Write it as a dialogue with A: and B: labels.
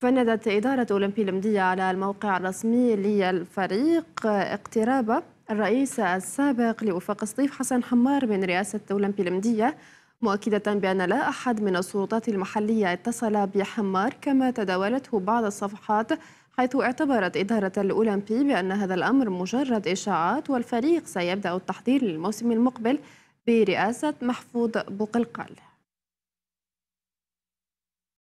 A: فندت إدارة أولمبي المدية على الموقع الرسمي للفريق اقتراب الرئيس السابق لوفاق سطيف حسن حمار من رئاسة أولمبي المدية مؤكدة بأن لا أحد من السلطات المحلية اتصل بحمار كما تداولته بعض الصفحات حيث اعتبرت إدارة الأولمبي بأن هذا الأمر مجرد إشاعات والفريق سيبدأ التحضير للموسم المقبل برئاسة محفوظ بوقلقال